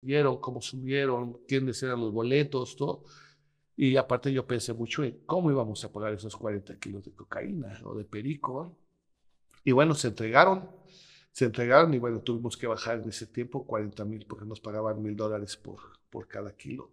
Vieron cómo subieron, quiénes eran los boletos, todo. Y aparte yo pensé mucho en cómo íbamos a pagar esos 40 kilos de cocaína o de perico. Y bueno, se entregaron, se entregaron y bueno, tuvimos que bajar en ese tiempo 40 mil porque nos pagaban mil dólares por, por cada kilo.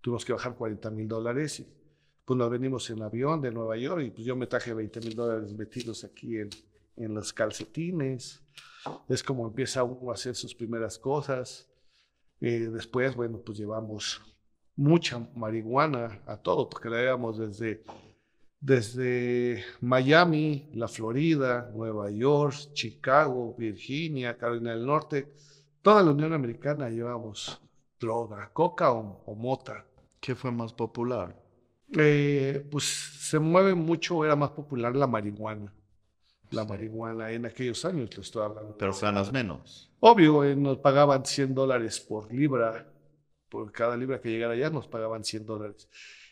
Tuvimos que bajar 40 mil dólares y pues nos venimos en avión de Nueva York y pues yo me traje 20 mil dólares metidos aquí en, en los calcetines. Es como empieza uno a hacer sus primeras cosas. Eh, después, bueno, pues llevamos mucha marihuana a todo, porque la llevamos desde, desde Miami, la Florida, Nueva York, Chicago, Virginia, Carolina del Norte, toda la Unión Americana llevamos droga, coca o, mota. ¿Qué fue más popular? Eh, pues se mueve mucho, era más popular la marihuana la marihuana en aquellos años, te estoy hablando. Pero ganas menos. Obvio, eh, nos pagaban 100 dólares por libra, por cada libra que llegara allá nos pagaban 100 dólares.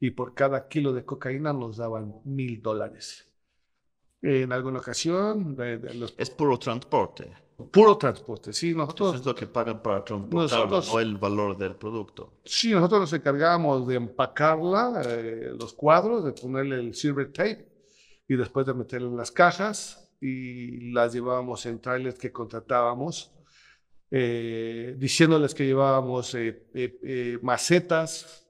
Y por cada kilo de cocaína nos daban 1000 dólares. En alguna ocasión... Es puro transporte. Puro transporte, sí, nosotros... Eso es lo que pagan para transportar, o el valor del producto. Sí, nosotros nos encargábamos de empacarla, eh, los cuadros, de ponerle el silver tape, y después de meterle en las cajas y las llevábamos en trailers que contratábamos, eh, diciéndoles que llevábamos eh, eh, macetas,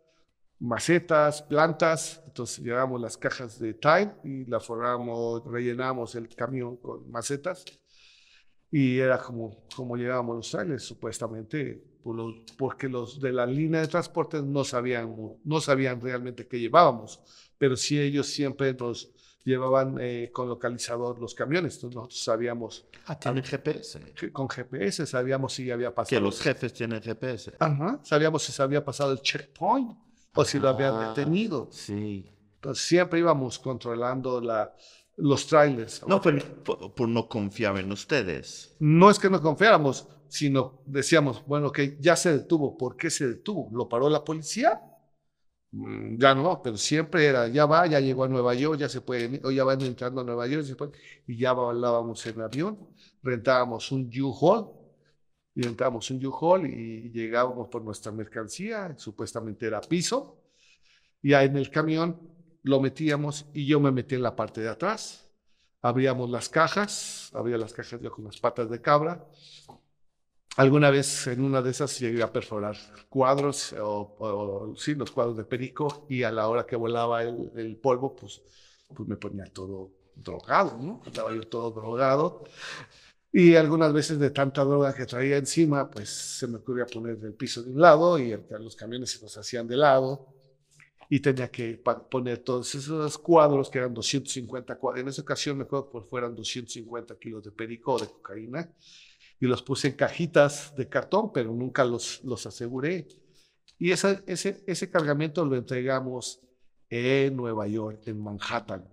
macetas, plantas. Entonces llevábamos las cajas de Time y las forramos, rellenábamos el camión con macetas. Y era como, como llevábamos los trailers, supuestamente, por los, porque los de la línea de transporte no sabían, no sabían realmente qué llevábamos, pero sí ellos siempre nos, llevaban eh, con localizador los camiones. Entonces nosotros sabíamos. Ah, tienen GPS. Con GPS sabíamos si había pasado. Que los jefes tienen GPS. Ajá. Sabíamos si se había pasado el checkpoint o si lo habían ah, detenido. Sí. Entonces siempre íbamos controlando los trailers. No, pero por, por, no confiar en ustedes. No es que no confiáramos, sino decíamos, bueno, que ya se detuvo. ¿Por qué se detuvo? ¿Lo paró la policía? Mm, ya no, pero siempre era, ya va, ya llegó a Nueva York, ya se puede, o ya van entrando a Nueva York, y ya volábamos en avión, rentábamos un U-Haul, y rentábamos un U-Haul y llegábamos por nuestra mercancía, supuestamente era piso, y ahí en el camión lo metíamos y yo me metí en la parte de atrás, abríamos las cajas, abría las cajas yo con las patas de cabra, alguna vez en una de esas llegué a perforar cuadros, eh, o, sí, los cuadros de perico, y a la hora que volaba el, polvo, pues, pues me ponía todo drogado, ¿no? Estaba yo todo drogado. Y algunas veces de tanta droga que traía encima, pues se me ocurría poner el piso de un lado y los camiones se los hacían de lado. Y tenía que poner todos esos cuadros que eran 250 cuadros. En esa ocasión me acuerdo que fueran 250 kilos de perico de cocaína y los puse en cajitas de cartón, pero nunca los, los aseguré. Y ese, ese cargamento lo entregamos en Nueva York, en Manhattan.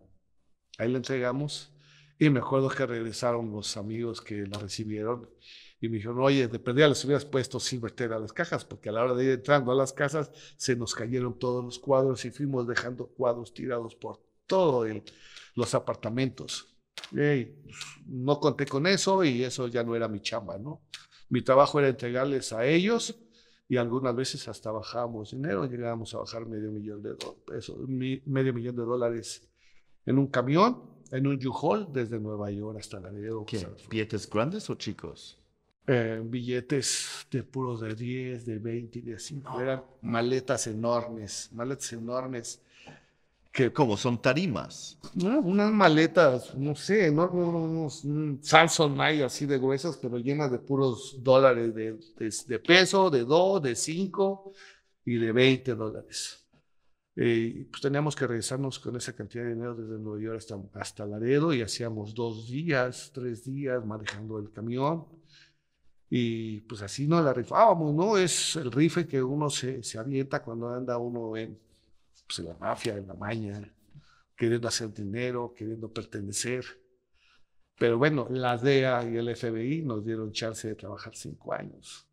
Ahí lo entregamos. Y me acuerdo que regresaron los amigos que la recibieron y me dijeron, oye, dependía, les hubieras puesto verter a las cajas, porque a la hora de ir entrando a las casas se nos cayeron todos los cuadros y fuimos dejando cuadros tirados por todos los apartamentos. Pues, no conté con eso y eso ya no era mi chamba, ¿no? Mi trabajo era entregarles a ellos y algunas veces hasta bajábamos dinero, llegábamos a bajar medio millón de, pesos, medio millón de dólares en un camión, en un U-Haul desde Nueva York hasta la de ¿Qué? ¿Billetes grandes o chicos? Eh, billetes de puros de 10, de 20, de 5. Eran maletas enormes, maletas enormes que como son tarimas. No, unas maletas, no sé, ¿no? unos, unos así de gruesas, pero llenas de puros dólares de, de, peso, de 2, de 5 y de 20 dólares. Eh, pues teníamos que regresarnos con esa cantidad de dinero desde Nueva York hasta, hasta Laredo y hacíamos dos días, tres días manejando el camión. Y pues así no la rifábamos, ¿no? Es el rifle que uno se, se avienta cuando anda uno en, pues, en la mafia, en la maña, queriendo hacer dinero, queriendo pertenecer. Pero bueno, la DEA y el FBI nos dieron chance de trabajar cinco años,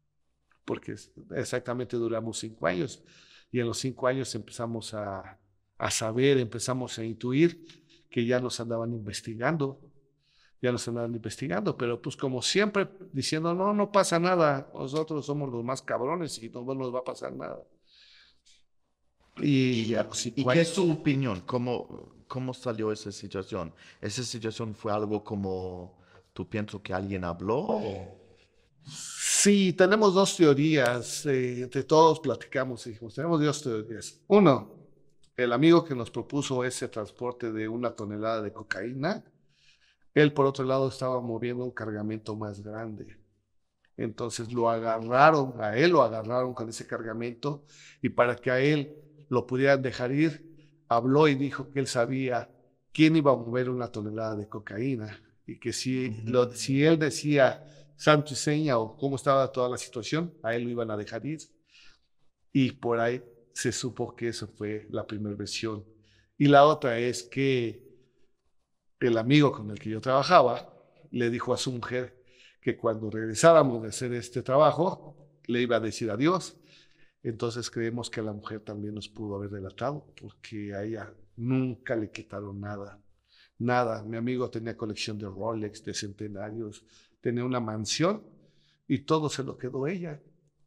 porque exactamente duramos cinco años. Y en los cinco años empezamos a saber, empezamos a intuir que ya nos andaban investigando, ya nos andaban investigando, pero pues como siempre diciendo, no, no pasa nada, nosotros somos los más cabrones y no nos va a pasar nada. ¿Y, ¿Y pues, es su opinión? ¿Cómo, ¿Cómo salió esa situación? ¿Esa situación fue algo como tú piensas que alguien habló? Sí, tenemos dos teorías. Eh, entre todos platicamos y dijimos, tenemos dos teorías. Uno, el amigo que nos propuso ese transporte de una tonelada de cocaína, él por otro lado estaba moviendo un cargamento más grande. Entonces lo agarraron, a él lo agarraron con ese cargamento y para que a él lo pudieran dejar ir, habló y dijo que él sabía quién iba a mover una tonelada de cocaína y que si, si él decía santo y seña o cómo estaba toda la situación, a él lo iban a dejar ir. Y por ahí se supo que eso fue la primera versión. Y la otra es que el amigo con el que yo trabajaba le dijo a su mujer que cuando regresáramos de hacer este trabajo, le iba a decir adiós entonces creemos que la mujer también nos pudo haber delatado, porque a ella nunca le quitaron nada. Nada. Mi amigo tenía colección de Rolex, de centenarios, tenía una mansión y todo se lo quedó ella.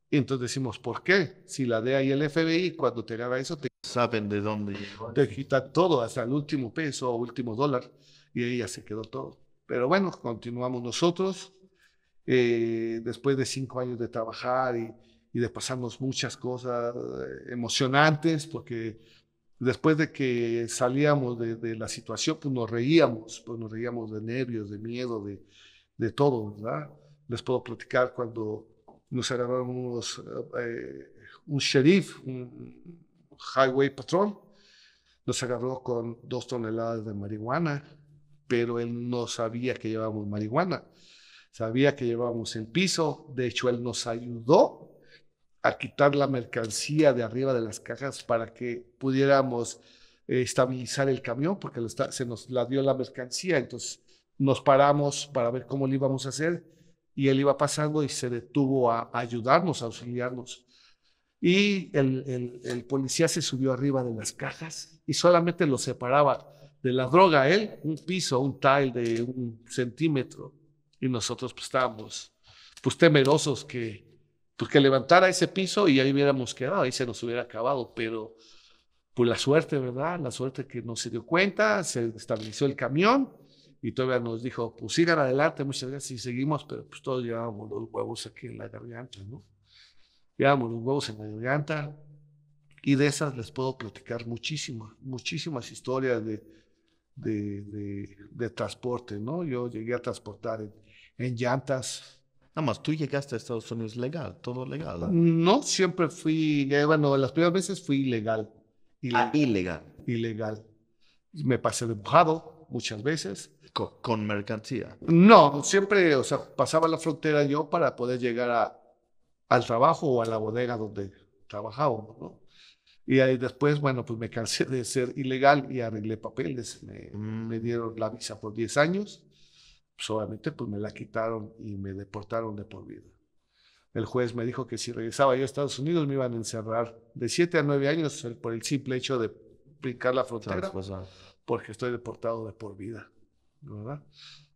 Y entonces decimos, ¿por qué? Si la DEA y el FBI, cuando te daba eso, te... Saben de dónde Te quita todo, hasta el último peso o último dólar, y ella se quedó todo. Pero bueno, continuamos nosotros. Eh, después de cinco años de trabajar y, y de pasarnos muchas cosas eh, emocionantes, porque después de que salíamos de, la situación, pues nos reíamos, pues nos reíamos de nervios, de miedo, de, de todo, ¿verdad? Les puedo platicar cuando nos agarraron eh, un sheriff, un highway patrol, nos agarró con dos toneladas de marihuana, pero él no sabía que llevábamos marihuana, sabía que llevábamos en piso, de hecho él nos ayudó a quitar la mercancía de arriba de las cajas para que pudiéramos eh, estabilizar el camión, porque se nos la dio la mercancía. Entonces nos paramos para ver cómo lo íbamos a hacer y él iba pasando y se detuvo a, ayudarnos, a auxiliarnos. Y el, policía se subió arriba de las cajas y solamente lo separaba de la droga, él, un piso, un tile de un centímetro. Y nosotros pues, estábamos pues, temerosos que, pues que levantara ese piso y ahí hubiéramos quedado, ahí se nos hubiera acabado, pero pues la suerte, ¿verdad? La suerte que no se dio cuenta, se estabilizó el camión y todavía nos dijo, pues sigan adelante, muchas gracias y seguimos, pero pues todos llevábamos los huevos aquí en la garganta, ¿no? Llevábamos los huevos en la garganta y de esas les puedo platicar muchísimas, muchísimas historias de, de, de, transporte, ¿no? Yo llegué a transportar en llantas, Nada más, tú llegaste a Estados Unidos legal, todo legal. No, siempre fui, eh, bueno, las primeras veces fui ilegal. Ah, ilegal. ilegal. Ilegal. Me pasé de mojado muchas veces. Con, mercancía. No, siempre, o sea, pasaba la frontera yo para poder llegar al trabajo o a la bodega donde trabajaba, ¿no? Y ahí después, bueno, pues me cansé de ser ilegal y arreglé papeles. Me, mm. me dieron la visa por 10 años solamente pues me la quitaron y me deportaron de por vida. El juez me dijo que si regresaba yo a Estados Unidos me iban a encerrar de 7 a 9 años por el simple hecho de brincar la frontera, porque estoy deportado de por vida, ¿verdad?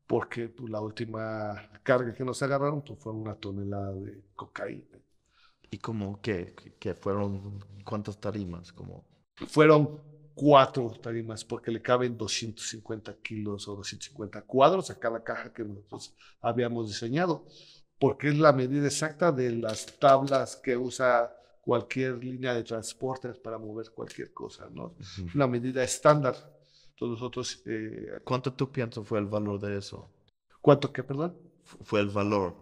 Porque pues, la última carga que nos agarraron pues, fue una tonelada de cocaína. ¿Y cómo? ¿Qué que fueron cuántas tarimas? Como... Fueron cuatro tarimas porque le caben 250 kilos o 250 cuadros a cada caja que nosotros habíamos diseñado, porque es la medida exacta de las tablas que usa cualquier línea de transportes para mover cualquier cosa, ¿no? Una medida estándar. Entonces nosotros... Eh, ¿Cuánto tú piensas fue el valor de eso? ¿Cuánto qué, perdón? fue el valor.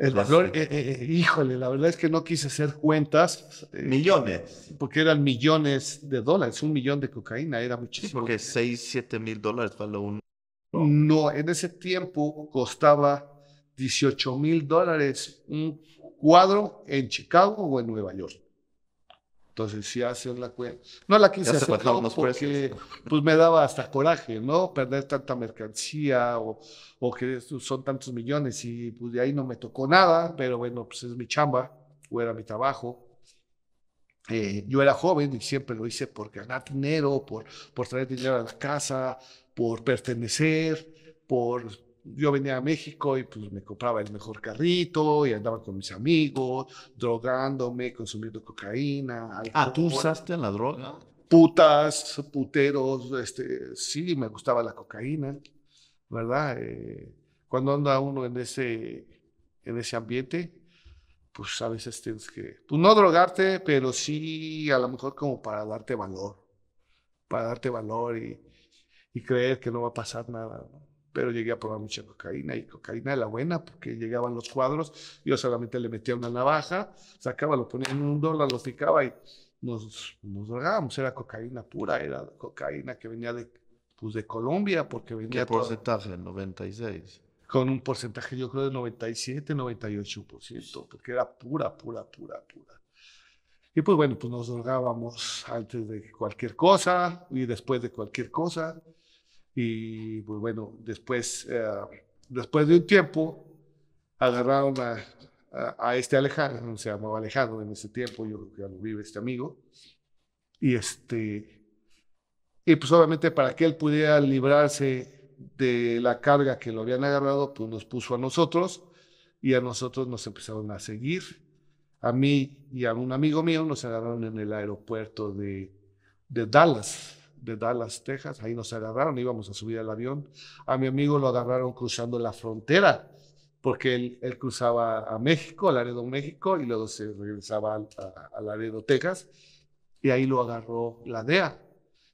El valor, eh, eh, eh, híjole, la verdad es que no quise hacer cuentas. millones. Porque eran millones de dólares, un millón de cocaína, era muchísimo. Sí, porque 6, 7 mil dólares vale uno. No, en ese tiempo costaba 18 mil dólares un cuadro en Chicago o en Nueva York. Entonces si hacen la cuenta. No la quise hacer porque pues me daba hasta coraje, ¿no? Perder tanta mercancía o, que son tantos millones y pues de ahí no me tocó nada, pero bueno, pues es mi chamba o era mi trabajo. Eh, yo era joven y siempre lo hice por ganar dinero, por, por traer dinero a la casa, por pertenecer, por yo venía a México y pues me compraba el mejor carrito y andaba con mis amigos, drogándome, consumiendo cocaína. Ah, ¿tú usaste la droga? Putas, puteros, este, sí, me gustaba la cocaína, ¿verdad? Eh, cuando anda uno en ese, en ese ambiente, pues a veces tienes que, pues, no drogarte, pero sí a lo mejor como para darte valor, para darte valor y, creer que no va a pasar nada, ¿no? pero llegué a probar mucha cocaína y cocaína de la buena porque llegaban los cuadros, yo solamente le metía una navaja, sacaba, lo ponía en un dólar, lo picaba y nos, nos drogábamos, era cocaína pura, era cocaína que venía de, pues, de Colombia porque venía... ¿Qué porcentaje? ¿El 96? Con un porcentaje yo creo de 97, 98%, porque era pura, pura, pura, pura. Y pues bueno, pues nos drogábamos antes de cualquier cosa y después de cualquier cosa. Y pues bueno, después, ah, después de un tiempo, agarraron a, a, este Alejandro, se llamaba Alejandro en ese tiempo, yo creo que ya lo vive este amigo. Y este, y pues obviamente para que él pudiera librarse de la carga que lo habían agarrado, pues nos puso a nosotros y a nosotros nos empezaron a seguir. A mí y a un amigo mío nos agarraron en el aeropuerto de Dallas, de Dallas, Texas, ahí nos agarraron, íbamos a subir al avión. A mi amigo lo agarraron cruzando la frontera, porque él, cruzaba a México, a Laredo, México, y luego se regresaba a, a, Laredo, Texas, y ahí lo agarró la DEA.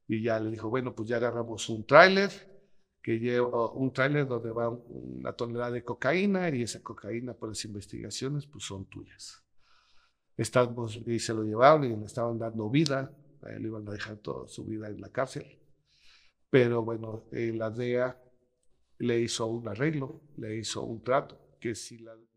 Y ya le dijo, bueno, pues ya agarramos un tráiler, que lleva un tráiler donde va una tonelada de cocaína y esa cocaína por las investigaciones pues son tuyas. Estamos, y se lo llevaron y le estaban dando vida a iban a dejar toda su vida en la cárcel. Pero bueno, eh, la DEA le hizo un arreglo, le hizo un trato, que si la